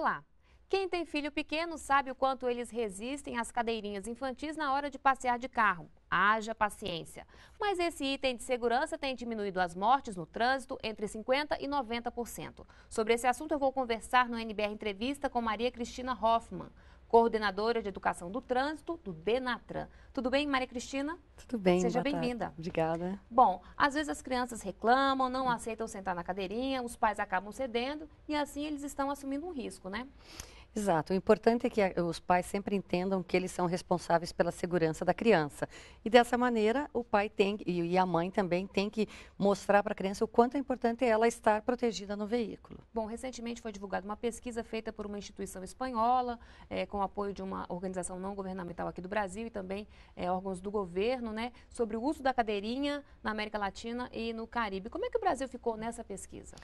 rolar. Quem tem filho pequeno sabe o quanto eles resistem às cadeirinhas infantis na hora de passear de carro. Haja paciência. Mas esse item de segurança tem diminuído as mortes no trânsito entre 50% e 90%. Sobre esse assunto, eu vou conversar no NBR Entrevista com Maria Cristina Hoffmann coordenadora de Educação do Trânsito do Benatran. Tudo bem, Maria Cristina? Tudo bem, Seja bem-vinda. Obrigada. Bom, às vezes as crianças reclamam, não aceitam sentar na cadeirinha, os pais acabam cedendo e assim eles estão assumindo um risco, né? Exato. O importante é que os pais sempre entendam que eles são responsáveis pela segurança da criança. E dessa maneira, o pai tem e a mãe também tem que mostrar para a criança o quanto é importante ela estar protegida no veículo. Bom, recentemente foi divulgada uma pesquisa feita por uma instituição espanhola, é, com apoio de uma organização não governamental aqui do Brasil e também é, órgãos do governo, né, sobre o uso da cadeirinha na América Latina e no Caribe. Como é que o Brasil ficou nessa pesquisa?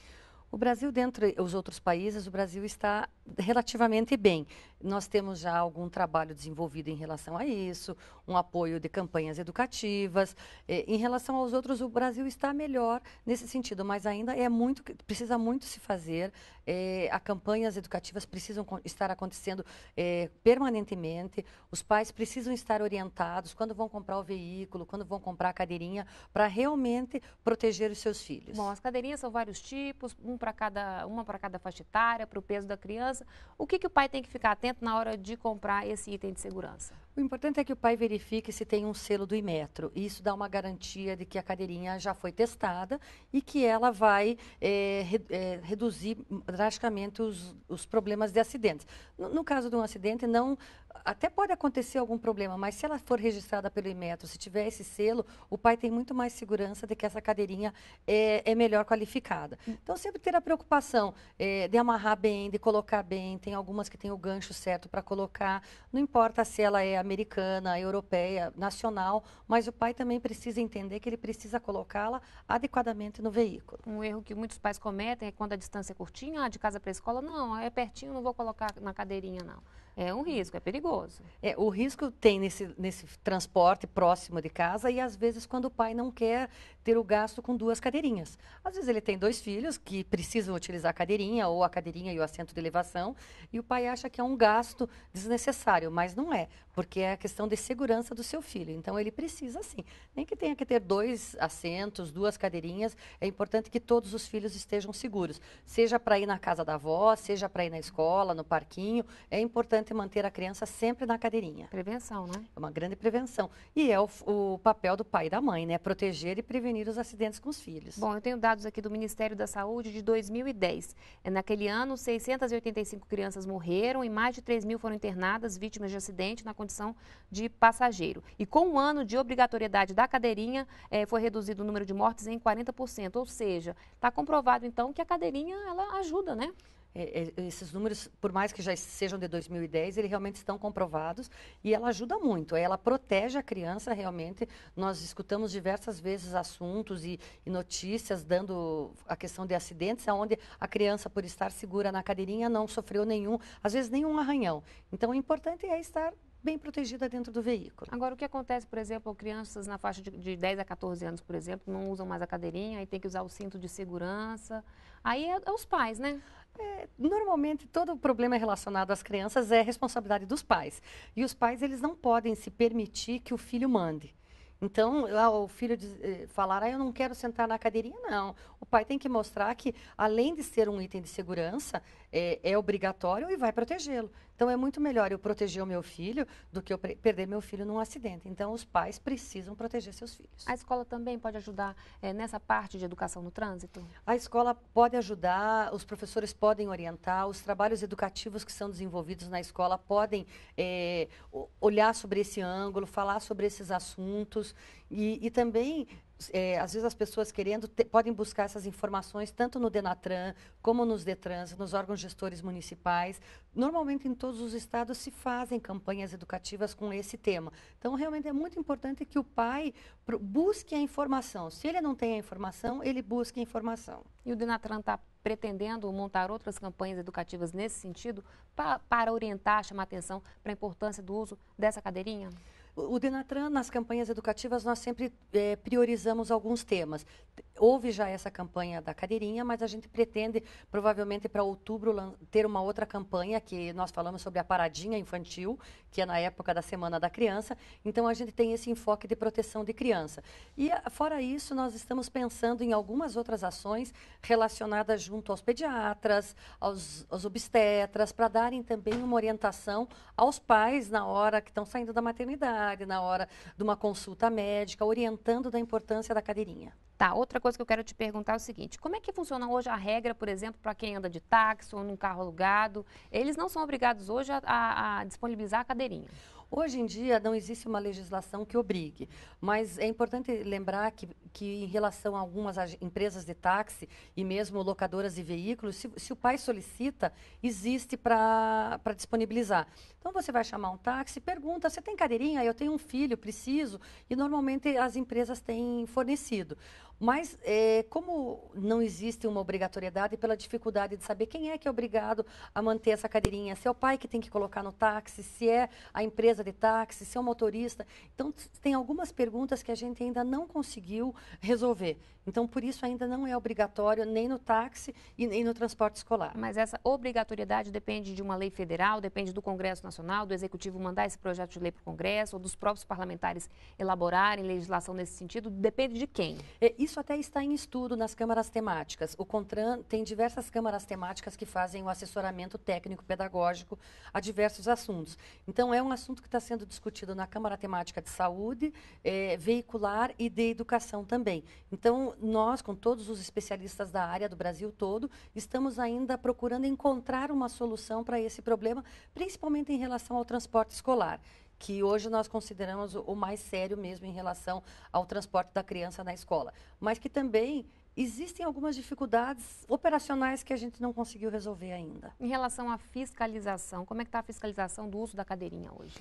O Brasil, dentre os outros países, o Brasil está relativamente bem. Nós temos já algum trabalho desenvolvido em relação a isso, um apoio de campanhas educativas. É, em relação aos outros, o Brasil está melhor nesse sentido, mas ainda é muito, precisa muito se fazer. É, as campanhas educativas precisam estar acontecendo é, permanentemente. Os pais precisam estar orientados quando vão comprar o veículo, quando vão comprar a cadeirinha, para realmente proteger os seus filhos. Bom, as cadeirinhas são vários tipos. Um para cada, uma para cada faixa etária, para o peso da criança. O que, que o pai tem que ficar atento na hora de comprar esse item de segurança? O importante é que o pai verifique se tem um selo do Imetro. Isso dá uma garantia de que a cadeirinha já foi testada e que ela vai é, re, é, reduzir drasticamente os, os, problemas de acidentes. No, no, caso de um acidente, não até pode acontecer algum problema, mas se ela for registrada pelo Imetro, se tiver esse selo, o pai tem muito mais segurança de que essa cadeirinha é, é melhor qualificada. Então, sempre ter a preocupação de amarrar bem, de colocar bem. Tem algumas que tem o gancho certo para colocar. Não importa se ela é a americana, europeia, nacional, mas o pai também precisa entender que ele precisa colocá-la adequadamente no veículo. Um erro que muitos pais cometem é quando a distância é curtinha, ah, de casa para a escola, não, é pertinho, não vou colocar na cadeirinha, não. É um risco, é perigoso. É, o risco tem nesse, nesse transporte próximo de casa e às vezes quando o pai não quer ter o gasto com duas cadeirinhas. Às vezes ele tem dois filhos que precisam utilizar a cadeirinha ou a cadeirinha e o assento de elevação e o pai acha que é um gasto desnecessário, mas não é, porque é a questão de segurança do seu filho. Então ele precisa sim, nem que tenha que ter dois assentos, duas cadeirinhas, é importante que todos os filhos estejam seguros, seja para ir na casa da avó, seja para ir na escola, no parquinho, é importante importante é manter a criança sempre na cadeirinha. Prevenção, né? É uma grande prevenção. E é o, o papel do pai e da mãe, né? Proteger e prevenir os acidentes com os filhos. Bom, eu tenho dados aqui do Ministério da Saúde de 2010. É, naquele ano, 685 crianças morreram e mais de 3 mil foram internadas vítimas de acidente na condição de passageiro. E com um ano de obrigatoriedade da cadeirinha, é, foi reduzido o número de mortes em 40%. Ou seja, está comprovado então que a cadeirinha ela ajuda, né? É, é, esses números, por mais que já sejam de 2010, eles realmente estão comprovados e ela ajuda muito. É, ela protege a criança realmente. Nós escutamos diversas vezes assuntos e, e notícias dando a questão de acidentes, onde a criança, por estar segura na cadeirinha, não sofreu nenhum, às vezes nenhum arranhão. Então, o importante é estar bem protegida dentro do veículo. Agora, o que acontece, por exemplo, crianças na faixa de, de 10 a 14 anos, por exemplo, não usam mais a cadeirinha, aí tem que usar o cinto de segurança. Aí é, é os pais, né? É, normalmente todo problema relacionado às crianças é responsabilidade dos pais. E os pais eles não podem se permitir que o filho mande. Então, o filho eh, falar, ah, eu não quero sentar na cadeirinha, não. O pai tem que mostrar que, além de ser um item de segurança, é, é obrigatório e vai protegê-lo. Então é muito melhor eu proteger o meu filho do que eu perder meu filho num acidente. Então os pais precisam proteger seus filhos. A escola também pode ajudar é, nessa parte de educação no trânsito? A escola pode ajudar, os professores podem orientar, os trabalhos educativos que são desenvolvidos na escola podem é, olhar sobre esse ângulo, falar sobre esses assuntos. E, e também é, às vezes as pessoas querendo te, podem buscar essas informações tanto no Denatran como nos Detrans, nos órgãos gestores municipais. Normalmente em todos os estados se fazem campanhas educativas com esse tema. Então realmente é muito importante que o pai busque a informação. Se ele não tem a informação, ele busque a informação. E o Denatran está pretendendo montar outras campanhas educativas nesse sentido para orientar, chamar atenção para a importância do uso dessa cadeirinha? O Denatran, nas campanhas educativas, nós sempre é, priorizamos alguns temas. Houve já essa campanha da cadeirinha, mas a gente pretende, provavelmente, para outubro, ter uma outra campanha, que nós falamos sobre a paradinha infantil, que é na época da Semana da Criança. Então, a gente tem esse enfoque de proteção de criança. E, ah, fora isso, nós estamos pensando em algumas outras ações relacionadas junto aos pediatras, aos, aos obstetras, para darem também uma orientação aos pais na hora que estão saindo da maternidade na hora de uma consulta médica, orientando da importância da cadeirinha. Tá, outra coisa que eu quero te perguntar é o seguinte: como é que funciona hoje a regra, por exemplo, para quem anda de táxi ou num carro alugado? Eles não são obrigados hoje a, a, a disponibilizar a cadeirinha. Hoje em dia não existe uma legislação que obrigue, mas é importante lembrar que, que em relação a algumas empresas de táxi e mesmo locadoras de veículos, se, se o pai solicita, existe para disponibilizar. Então você vai chamar um táxi, pergunta: você tem cadeirinha? Eu tenho um filho, preciso. E normalmente as empresas têm fornecido. Mas é, como não existe uma obrigatoriedade pela dificuldade de saber quem é que é obrigado a manter essa cadeirinha, se é o pai que tem que colocar no táxi, se é a empresa de táxi, se é o motorista. Então, tem algumas perguntas que a gente ainda não conseguiu resolver. Então, por isso ainda não é obrigatório nem no táxi e nem no transporte escolar. Mas essa obrigatoriedade depende de uma lei federal, depende do Congresso Nacional, do Executivo mandar esse projeto de lei para o Congresso, ou dos próprios parlamentares elaborarem legislação nesse sentido, depende de quem? É, isso até está em estudo nas câmaras temáticas. O CONTRAN tem diversas câmaras temáticas que fazem o assessoramento técnico-pedagógico a diversos assuntos. Então, é um assunto que está sendo discutido na Câmara Temática de Saúde, é, veicular e de educação também. Então, nós, com todos os especialistas da área do Brasil todo, estamos ainda procurando encontrar uma solução para esse problema, principalmente em relação ao transporte escolar que hoje nós consideramos o mais sério mesmo em relação ao transporte da criança na escola, mas que também existem algumas dificuldades operacionais que a gente não conseguiu resolver ainda. Em relação à fiscalização, como é que está a fiscalização do uso da cadeirinha hoje?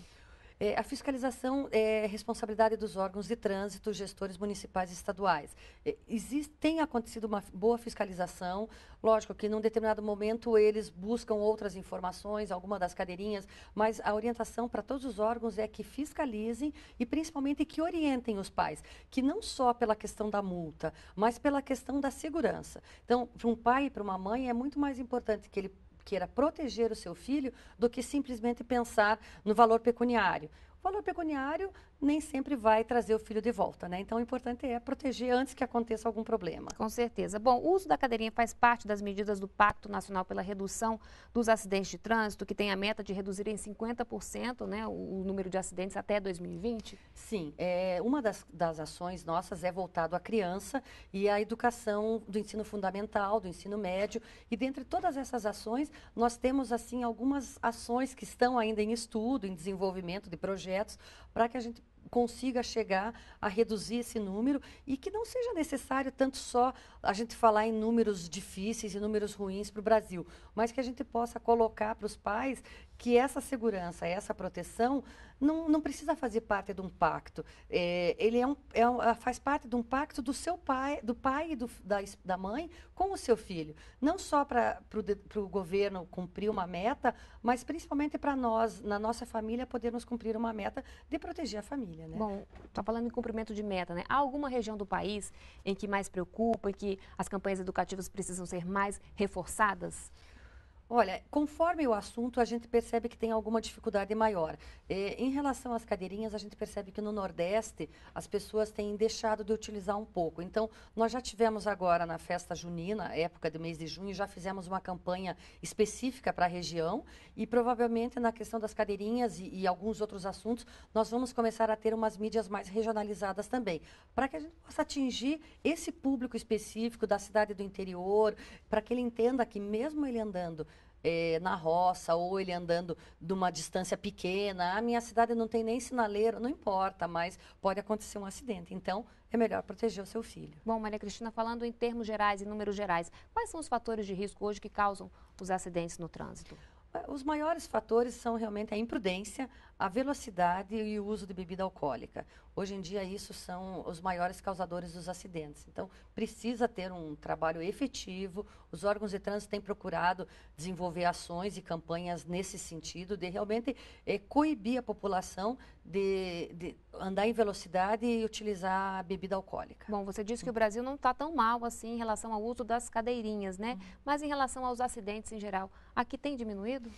É, a fiscalização é responsabilidade dos órgãos de trânsito, gestores municipais e estaduais. É, existe, tem acontecido uma boa fiscalização, lógico que num determinado momento eles buscam outras informações, alguma das cadeirinhas, mas a orientação para todos os órgãos é que fiscalizem e principalmente que orientem os pais, que não só pela questão da multa, mas pela questão da segurança. Então, para um pai e para uma mãe é muito mais importante que ele queira proteger o seu filho do que simplesmente pensar no valor pecuniário. O valor pecuniário nem sempre vai trazer o filho de volta, né? Então, o importante é proteger antes que aconteça algum problema. Com certeza. Bom, o uso da cadeirinha faz parte das medidas do Pacto Nacional pela Redução dos Acidentes de Trânsito, que tem a meta de reduzir em 50% né, o, número de acidentes até 2020? Sim. É, uma das, das ações nossas é voltado à criança e à educação do ensino fundamental, do ensino médio. E dentre todas essas ações, nós temos, assim, algumas ações que estão ainda em estudo, em desenvolvimento de projetos, para que a gente consiga chegar a reduzir esse número e que não seja necessário tanto só a gente falar em números difíceis e números ruins para o Brasil, mas que a gente possa colocar para os pais que essa segurança, essa proteção não, não precisa fazer parte de um pacto. É, ele é um, é um, faz parte de um pacto do seu pai, do pai e do, da, da mãe com o seu filho. Não só para o governo cumprir uma meta, mas principalmente para nós, na nossa família, podermos cumprir uma meta de proteger a família. Né? Bom, está falando em cumprimento de meta, né? Há alguma região do país em que mais preocupa, em que as campanhas educativas precisam ser mais reforçadas? Olha, conforme o assunto, a gente percebe que tem alguma dificuldade maior. É, em relação às cadeirinhas, a gente percebe que no Nordeste as pessoas têm deixado de utilizar um pouco. Então, nós já tivemos agora na festa junina, época do mês de junho, já fizemos uma campanha específica para a região e provavelmente na questão das cadeirinhas e, e, alguns outros assuntos, nós vamos começar a ter umas mídias mais regionalizadas também, para que a gente possa atingir esse público específico da cidade do interior, para que ele entenda que mesmo ele andando é, na roça, ou ele andando de uma distância pequena. A ah, minha cidade não tem nem sinaleiro, não importa, mas pode acontecer um acidente. Então, é melhor proteger o seu filho. Bom, Maria Cristina, falando em termos gerais, em números gerais, quais são os fatores de risco hoje que causam os acidentes no trânsito? Ah, os maiores fatores são realmente a imprudência, a velocidade e o uso de bebida alcoólica. Hoje em dia, isso são os maiores causadores dos acidentes. Então, precisa ter um trabalho efetivo. Os órgãos de trânsito têm procurado desenvolver ações e campanhas nesse sentido, de realmente é, coibir a população de, de andar em velocidade e utilizar bebida alcoólica. Bom, você disse que o Brasil não está tão mal assim em relação ao uso das cadeirinhas, né? Uhum. Mas em relação aos acidentes em geral, aqui tem diminuído?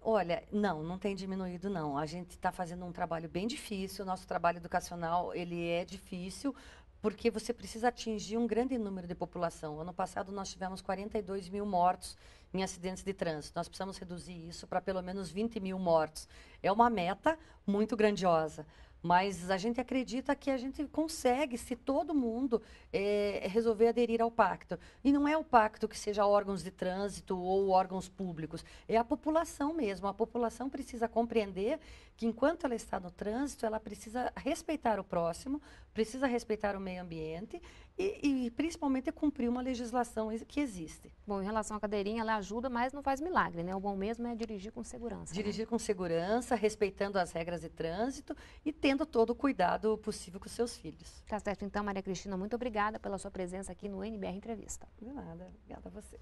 Olha, não, não tem diminuído não. A gente está fazendo um trabalho bem difícil. O nosso trabalho educacional ele é difícil porque você precisa atingir um grande número de população. Ano passado nós tivemos 42 mil mortos em acidentes de trânsito. Nós precisamos reduzir isso para pelo menos 20 mil mortos. É uma meta muito grandiosa. Mas a gente acredita que a gente consegue, se todo mundo é, resolver aderir ao pacto. E não é o pacto que seja órgãos de trânsito ou órgãos públicos, é a população mesmo. A população precisa compreender que enquanto ela está no trânsito, ela precisa respeitar o próximo, precisa respeitar o meio ambiente e, e, principalmente é cumprir uma legislação que existe. Bom, em relação à cadeirinha, ela ajuda, mas não faz milagre, né? O bom mesmo é dirigir com segurança. Dirigir né? com segurança, respeitando as regras de trânsito e tendo todo o cuidado possível com seus filhos. Tá certo, então, Maria Cristina, muito obrigada pela sua presença aqui no NBR Entrevista. De nada, obrigada a você.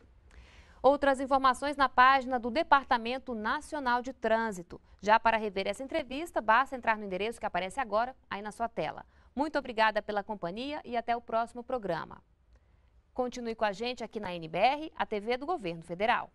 Outras informações na página do Departamento Nacional de Trânsito. Já para rever essa entrevista, basta entrar no endereço que aparece agora aí na sua tela muito obrigada pela companhia e até o próximo programa. Continue com a gente aqui na NBR, a TV do Governo Federal.